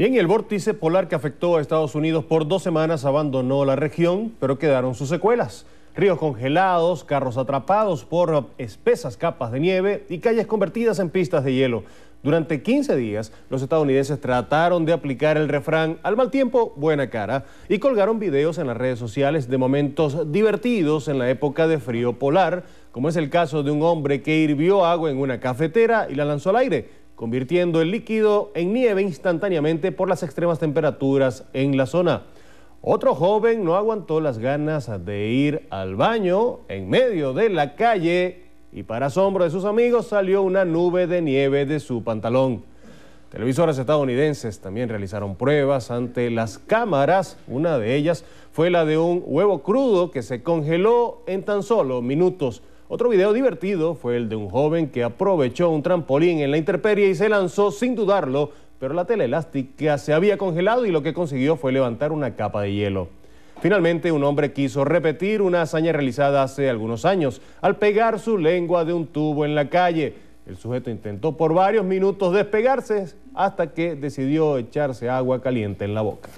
Bien, el vórtice polar que afectó a Estados Unidos por dos semanas abandonó la región, pero quedaron sus secuelas. Ríos congelados, carros atrapados por espesas capas de nieve y calles convertidas en pistas de hielo. Durante 15 días, los estadounidenses trataron de aplicar el refrán al mal tiempo, buena cara, y colgaron videos en las redes sociales de momentos divertidos en la época de frío polar, como es el caso de un hombre que hirvió agua en una cafetera y la lanzó al aire convirtiendo el líquido en nieve instantáneamente por las extremas temperaturas en la zona. Otro joven no aguantó las ganas de ir al baño en medio de la calle y para asombro de sus amigos salió una nube de nieve de su pantalón. Televisoras estadounidenses también realizaron pruebas ante las cámaras. Una de ellas fue la de un huevo crudo que se congeló en tan solo minutos. Otro video divertido fue el de un joven que aprovechó un trampolín en la intemperie y se lanzó sin dudarlo, pero la tela elástica se había congelado y lo que consiguió fue levantar una capa de hielo. Finalmente, un hombre quiso repetir una hazaña realizada hace algunos años al pegar su lengua de un tubo en la calle. El sujeto intentó por varios minutos despegarse hasta que decidió echarse agua caliente en la boca.